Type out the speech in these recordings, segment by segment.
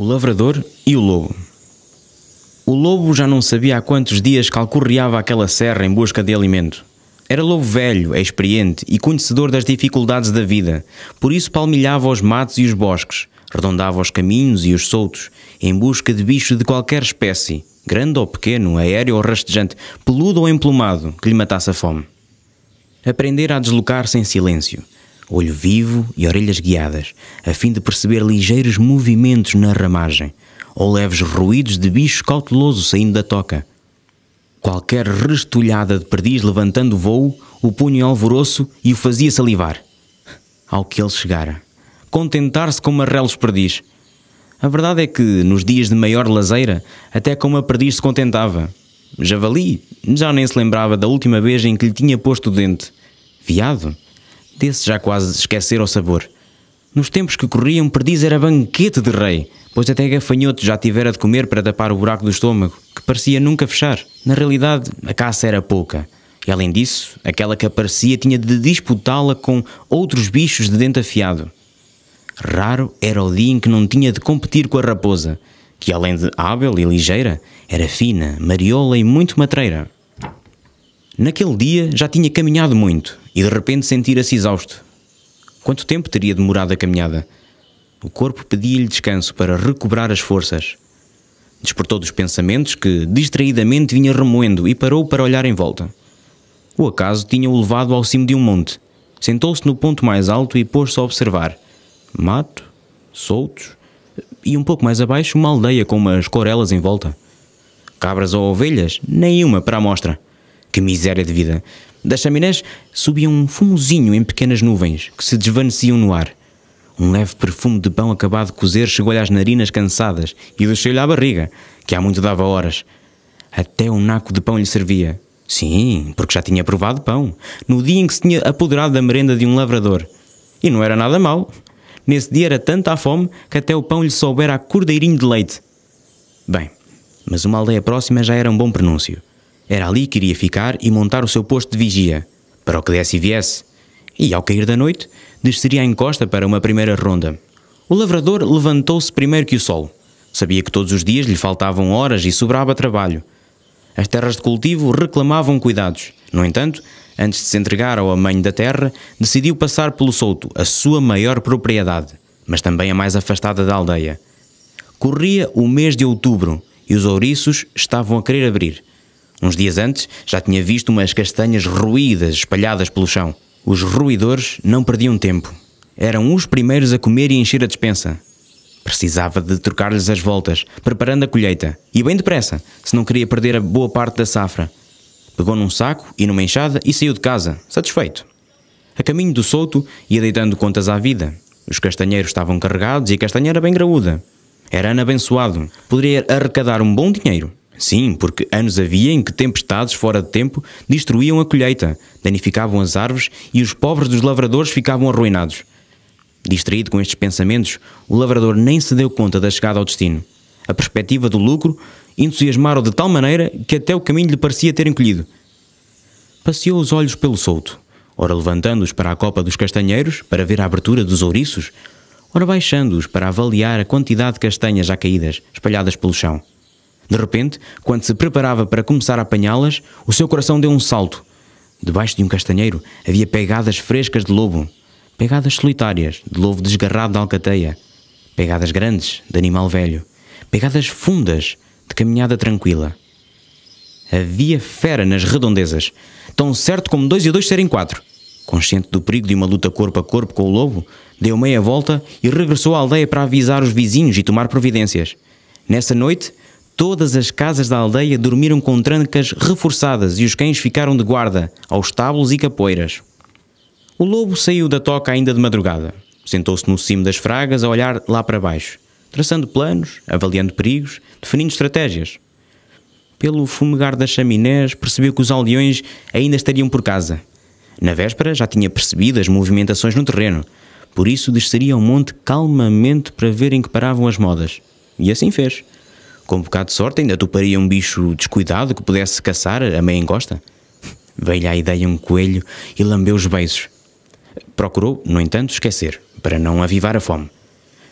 O Lavrador e o Lobo. O lobo já não sabia há quantos dias que alcorreava aquela serra em busca de alimento. Era lobo velho, é experiente e conhecedor das dificuldades da vida, por isso palmilhava os matos e os bosques, redondava os caminhos e os soltos, em busca de bicho de qualquer espécie, grande ou pequeno, aéreo ou rastejante, peludo ou emplumado, que lhe matasse a fome. Aprender a deslocar-se em silêncio olho vivo e orelhas guiadas, a fim de perceber ligeiros movimentos na ramagem ou leves ruídos de bicho cauteloso saindo da toca. Qualquer restolhada de perdiz levantando o voo o punha em alvoroço e o fazia salivar. Ao que ele chegara, contentar-se com marrelos perdiz. A verdade é que, nos dias de maior lazeira, até com uma perdiz se contentava. Javali já nem se lembrava da última vez em que lhe tinha posto o dente. Viado, desse já quase esquecer o sabor. Nos tempos que corriam, perdiz era banquete de rei, pois até gafanhoto já tivera de comer para tapar o buraco do estômago, que parecia nunca fechar. Na realidade, a caça era pouca. E além disso, aquela que aparecia tinha de disputá-la com outros bichos de dente afiado. Raro era o dia em que não tinha de competir com a raposa, que além de hábil e ligeira, era fina, mariola e muito matreira. Naquele dia já tinha caminhado muito, e de repente sentira-se exausto. Quanto tempo teria demorado a caminhada? O corpo pedia-lhe descanso para recobrar as forças. Despertou dos pensamentos que distraidamente vinha remoendo e parou para olhar em volta. O acaso tinha-o levado ao cimo de um monte. Sentou-se no ponto mais alto e pôs-se a observar. Mato, soltos, e um pouco mais abaixo uma aldeia com umas corelas em volta. Cabras ou ovelhas? Nenhuma para a mostra. Que miséria de vida! Das chaminés subia um fumozinho em pequenas nuvens que se desvaneciam no ar. Um leve perfume de pão acabado de cozer chegou-lhe às narinas cansadas e deixou-lhe à barriga, que há muito dava horas. Até um naco de pão lhe servia. Sim, porque já tinha provado pão, no dia em que se tinha apoderado da merenda de um lavrador. E não era nada mau. Nesse dia era tanta a fome que até o pão lhe soubera a cordeirinho de leite. Bem, mas uma aldeia próxima já era um bom prenúncio. Era ali que iria ficar e montar o seu posto de vigia, para o que desse e viesse. E ao cair da noite, desceria à encosta para uma primeira ronda. O lavrador levantou-se primeiro que o sol. Sabia que todos os dias lhe faltavam horas e sobrava trabalho. As terras de cultivo reclamavam cuidados. No entanto, antes de se entregar ao amanho da terra, decidiu passar pelo Souto, a sua maior propriedade, mas também a mais afastada da aldeia. Corria o mês de outubro e os ouriços estavam a querer abrir. Uns dias antes já tinha visto umas castanhas ruídas espalhadas pelo chão. Os ruidores não perdiam tempo. Eram os primeiros a comer e encher a despensa. Precisava de trocar-lhes as voltas, preparando a colheita, e bem depressa, se não queria perder a boa parte da safra. Pegou num saco e numa enxada e saiu de casa, satisfeito. A caminho do solto, ia deitando contas à vida. Os castanheiros estavam carregados e a castanheira bem graúda. Era ano abençoado, poderia arrecadar um bom dinheiro. Sim, porque anos havia em que tempestades fora de tempo destruíam a colheita, danificavam as árvores e os pobres dos lavradores ficavam arruinados. Distraído com estes pensamentos, o lavrador nem se deu conta da chegada ao destino. A perspectiva do lucro entusiasmara-o de tal maneira que até o caminho lhe parecia ter encolhido. Passeou os olhos pelo solto, ora levantando-os para a copa dos castanheiros para ver a abertura dos ouriços, ora baixando-os para avaliar a quantidade de castanhas já caídas, espalhadas pelo chão. De repente, quando se preparava para começar a apanhá-las, o seu coração deu um salto. Debaixo de um castanheiro havia pegadas frescas de lobo. Pegadas solitárias, de lobo desgarrado da alcateia. Pegadas grandes, de animal velho. Pegadas fundas, de caminhada tranquila. Havia fera nas redondezas, tão certo como dois e dois serem quatro. Consciente do perigo de uma luta corpo a corpo com o lobo, deu meia volta e regressou à aldeia para avisar os vizinhos e tomar providências. Nessa noite, Todas as casas da aldeia dormiram com trancas reforçadas e os cães ficaram de guarda, aos tábulos e capoeiras. O lobo saiu da toca ainda de madrugada. Sentou-se no cimo das fragas a olhar lá para baixo, traçando planos, avaliando perigos, definindo estratégias. Pelo fumegar das chaminés, percebeu que os aldeões ainda estariam por casa. Na véspera já tinha percebido as movimentações no terreno, por isso desceria ao monte calmamente para ver em que paravam as modas. E assim fez com um bocado de sorte, ainda toparia um bicho descuidado que pudesse caçar a meia encosta. Veio-lhe à ideia um coelho e lambeu os beiços. Procurou, no entanto, esquecer, para não avivar a fome.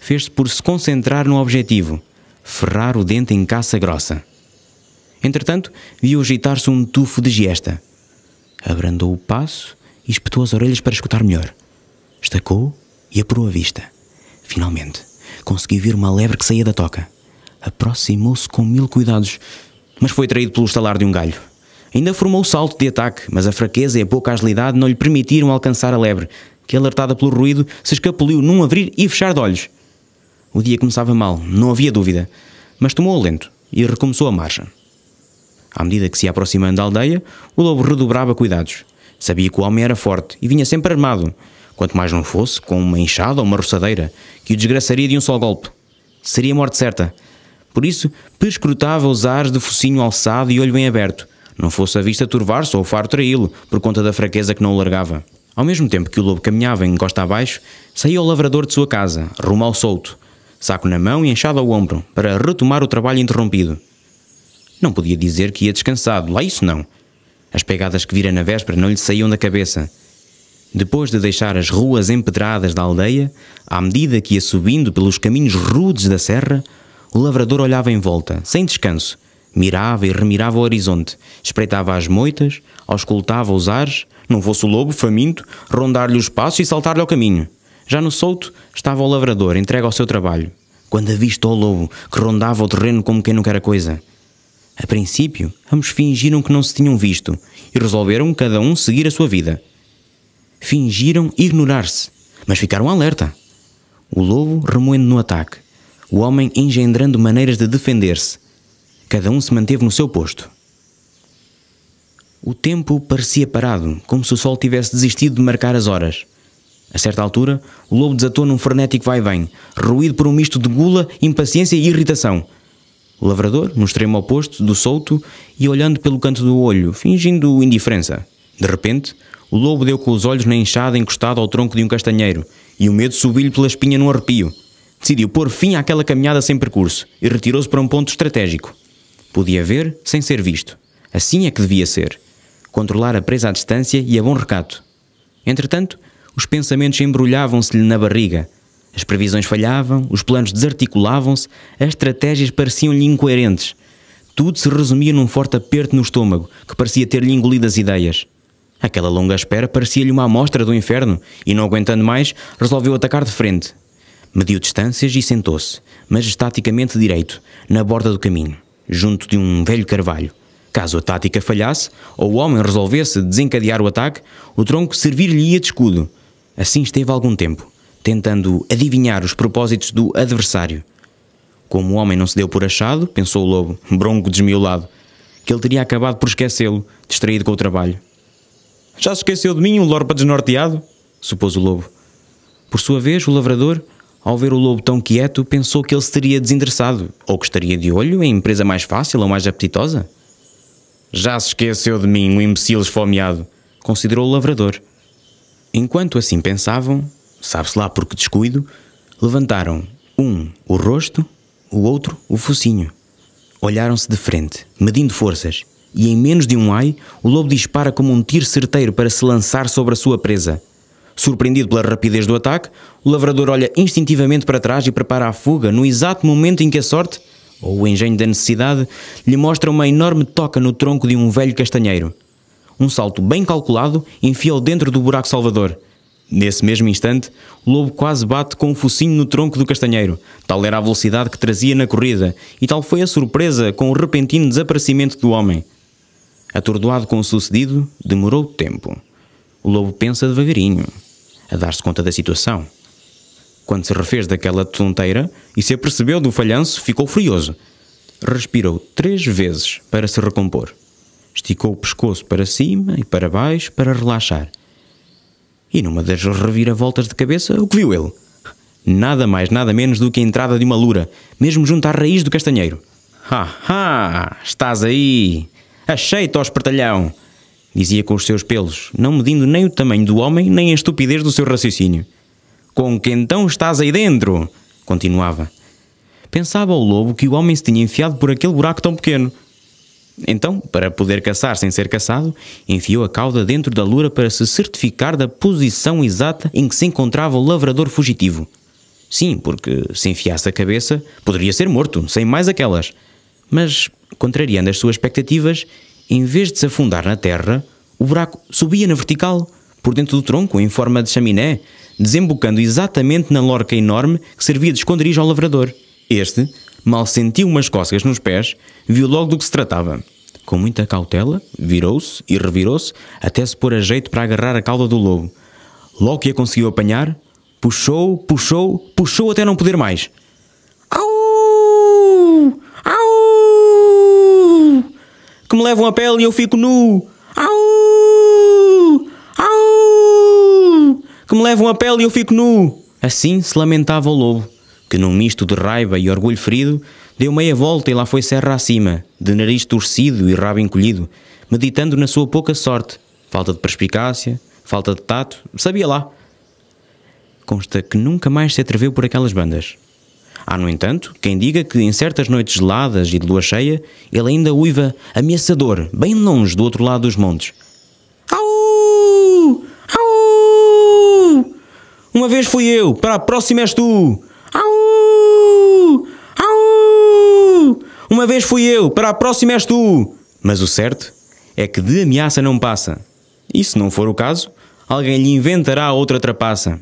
Fez-se por se concentrar no objetivo, ferrar o dente em caça grossa. Entretanto, viu agitar-se um tufo de giesta. Abrandou o passo e espetou as orelhas para escutar melhor. Estacou e apurou a vista. Finalmente, conseguiu ver uma lebre que saía da toca aproximou-se com mil cuidados, mas foi traído pelo estalar de um galho. Ainda formou o salto de ataque, mas a fraqueza e a pouca agilidade não lhe permitiram alcançar a lebre, que, alertada pelo ruído, se escapuliu num abrir e fechar de olhos. O dia começava mal, não havia dúvida, mas tomou lento e recomeçou a marcha. À medida que se ia aproximando da aldeia, o lobo redobrava cuidados. Sabia que o homem era forte e vinha sempre armado, quanto mais não fosse com uma enxada ou uma roçadeira, que o desgraçaria de um só golpe. Seria morte certa, por isso, perscrutava os ares de focinho alçado e olho bem aberto, não fosse a vista turvar-se ou o faro traí-lo, por conta da fraqueza que não o largava. Ao mesmo tempo que o lobo caminhava em encosta abaixo, saía o lavrador de sua casa, rumo ao solto, saco na mão e enxado ao ombro, para retomar o trabalho interrompido. Não podia dizer que ia descansado, lá isso não. As pegadas que vira na véspera não lhe saíam da cabeça. Depois de deixar as ruas empedradas da aldeia, à medida que ia subindo pelos caminhos rudes da serra, o lavrador olhava em volta, sem descanso. Mirava e remirava o horizonte, espreitava as moitas, auscultava os ares, não fosse o lobo, faminto, rondar-lhe os passos e saltar-lhe ao caminho. Já no solto, estava o lavrador, entregue ao seu trabalho, quando avistou o lobo, que rondava o terreno como quem não quer a coisa. A princípio, ambos fingiram que não se tinham visto e resolveram cada um seguir a sua vida. Fingiram ignorar-se, mas ficaram alerta. O lobo remoendo no ataque, o homem engendrando maneiras de defender-se. Cada um se manteve no seu posto. O tempo parecia parado, como se o sol tivesse desistido de marcar as horas. A certa altura, o lobo desatou num frenético vai-vem, ruído por um misto de gula, impaciência e irritação. O lavrador, no extremo oposto, do solto, e olhando pelo canto do olho, fingindo indiferença. De repente, o lobo deu com os olhos na enxada encostada ao tronco de um castanheiro, e o medo subiu-lhe pela espinha num arrepio decidiu pôr fim àquela caminhada sem percurso e retirou-se para um ponto estratégico. Podia ver sem ser visto. Assim é que devia ser. Controlar a presa à distância e a bom recato. Entretanto, os pensamentos embrulhavam-se-lhe na barriga. As previsões falhavam, os planos desarticulavam-se, as estratégias pareciam-lhe incoerentes. Tudo se resumia num forte aperto no estômago, que parecia ter-lhe engolido as ideias. Aquela longa espera parecia-lhe uma amostra do inferno e, não aguentando mais, resolveu atacar de frente, Mediu distâncias e sentou-se, majestaticamente direito, na borda do caminho, junto de um velho carvalho. Caso a tática falhasse, ou o homem resolvesse desencadear o ataque, o tronco servir-lhe-ia de escudo. Assim esteve algum tempo, tentando adivinhar os propósitos do adversário. Como o homem não se deu por achado, pensou o lobo, bronco desmiolado, que ele teria acabado por esquecê-lo, distraído com o trabalho. Já se esqueceu de mim, um lorpa desnorteado? supôs o lobo. Por sua vez, o lavrador ao ver o lobo tão quieto, pensou que ele se teria desinteressado ou que estaria de olho em empresa mais fácil ou mais apetitosa. Já se esqueceu de mim, o um imbecil esfomeado, considerou o lavrador. Enquanto assim pensavam, sabe-se lá por que descuido, levantaram um o rosto, o outro o focinho. Olharam-se de frente, medindo forças, e em menos de um ai, o lobo dispara como um tiro certeiro para se lançar sobre a sua presa. Surpreendido pela rapidez do ataque, o lavrador olha instintivamente para trás e prepara a fuga no exato momento em que a sorte, ou o engenho da necessidade, lhe mostra uma enorme toca no tronco de um velho castanheiro. Um salto bem calculado enfia-o dentro do buraco salvador. Nesse mesmo instante, o lobo quase bate com o focinho no tronco do castanheiro. Tal era a velocidade que trazia na corrida, e tal foi a surpresa com o repentino desaparecimento do homem. Atordoado com o sucedido, demorou tempo. O lobo pensa devagarinho a dar-se conta da situação. Quando se refez daquela tonteira e se apercebeu do falhanço, ficou furioso. Respirou três vezes para se recompor. Esticou o pescoço para cima e para baixo para relaxar. E numa das reviravoltas de cabeça, o que viu ele? Nada mais, nada menos do que a entrada de uma lura, mesmo junto à raiz do castanheiro. Ha, ha! Estás aí! Achei-te, ó espertalhão! Dizia com os seus pelos, não medindo nem o tamanho do homem, nem a estupidez do seu raciocínio. Com que então estás aí dentro? Continuava. Pensava o lobo que o homem se tinha enfiado por aquele buraco tão pequeno. Então, para poder caçar sem ser caçado, enfiou a cauda dentro da lura para se certificar da posição exata em que se encontrava o lavrador fugitivo. Sim, porque se enfiasse a cabeça, poderia ser morto, sem mais aquelas. Mas, contrariando as suas expectativas, em vez de se afundar na terra, o buraco subia na vertical, por dentro do tronco, em forma de chaminé, desembocando exatamente na lorca enorme que servia de esconderijo ao lavrador. Este, mal sentiu umas cócegas nos pés, viu logo do que se tratava. Com muita cautela, virou-se e revirou-se até se pôr a jeito para agarrar a cauda do lobo. Logo que a conseguiu apanhar, puxou, puxou, puxou até não poder mais. que me levam a pele e eu fico nu. Au! Au! Que me levam a pele e eu fico nu. Assim se lamentava o lobo, que num misto de raiva e orgulho ferido, deu meia volta e lá foi serra acima, de nariz torcido e rabo encolhido, meditando na sua pouca sorte, falta de perspicácia, falta de tato, sabia lá. Consta que nunca mais se atreveu por aquelas bandas. Há, no entanto, quem diga que em certas noites geladas e de lua cheia, ele ainda uiva ameaçador, bem longe do outro lado dos montes. Au! Au! Uma vez fui eu, para a próxima és tu! Au! Au! Uma vez fui eu, para a próxima és tu! Mas o certo é que de ameaça não passa. E se não for o caso, alguém lhe inventará outra trapaça.